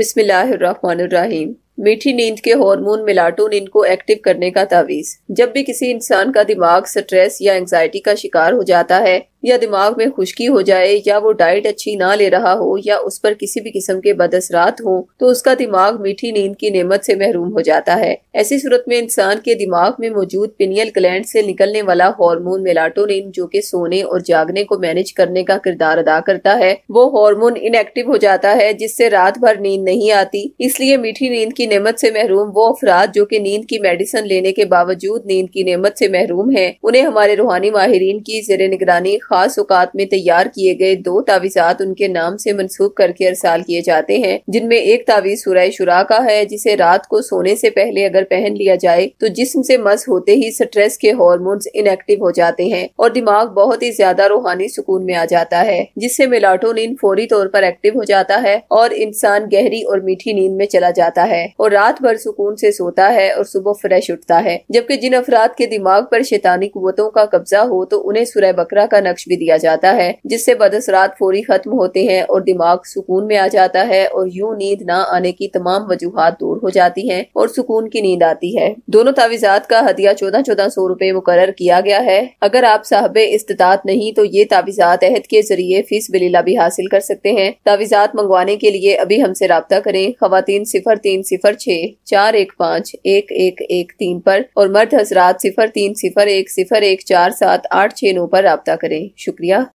बिस्मिल्लाहिर्रहमानिर्रहीम मीठी नींद के हार्मोन मेलाटोनिन इनको एक्टिव करने का तावीज़ जब भी किसी इंसान का दिमाग स्ट्रेस या एंजाइटी का शिकार हो जाता है या दिमाग में खुश्की हो जाए या वो डाइट अच्छी ना ले रहा हो या उस पर किसी भी किस्म के बदसरात हो तो उसका दिमाग मीठी नींद की नेमत से महरूम हो जाता है ऐसी सूरत में इंसान के दिमाग में मौजूद पिनियल ग्लैंड से निकलने वाला हार्मोन मेलाटोनिन जो कि सोने और जागने को मैनेज करने का किरदार अदा करता है वो हार्मोन इनएक्टिव हो जाता है जिससे रात भर नींद नहीं आती इसलिए मीठी नींद की नेमत से महरूम वो अफराद जो कि नींद की मेडिसिन लेने के बावजूद नींद की नेमत से महरूम है उन्हें हमारे रूहानी माहरीन की जेर निगरानी खास औकात में तैयार किए गए दो तावीज़ात उनके नाम से मनसूब करके अरसाल किए जाते हैं जिनमें एक तावीज़ सुरह शुरा का है जिसे रात को सोने से पहले अगर पहन लिया जाए तो जिस्म से मस होते ही स्ट्रेस के हॉर्मोन्स इनएक्टिव हो जाते हैं और दिमाग बहुत ही ज्यादा रूहानी सुकून में आ जाता है जिससे मेलाटोनिन फौरी तौर पर एक्टिव हो जाता है और इंसान गहरी और मीठी नींद में चला जाता है और रात भर सुकून से सोता है और सुबह फ्रेश उठता है जबकि जिन अफराद के दिमाग पर शैतानी कुतों का कब्जा हो तो उन्हें सुरह बकरा का नक्श बख्श भी दिया जाता है जिससे बदसरात फोरी खत्म होते हैं और दिमाग सुकून में आ जाता है और यूं नींद ना आने की तमाम वजूहत दूर हो जाती हैं और सुकून की नींद आती है दोनों तावीजात का हदिया चौदह चौदह सौ रूपए मुकर किया गया है अगर आप साहब इस्तात नहीं तो ये तावीजात अहद के जरिए फीस बिलीला भी हासिल कर सकते हैं तावीजात मंगवाने के लिए अभी हमसे रबता करें खातन सिफर तीन सिफर छः चार एक पाँच एक एक एक तीन पर और मर्द हजरात सिफर तीन सिफर एक सिफर एक चार सात आठ छः नौ पर रबता करें शुक्रिया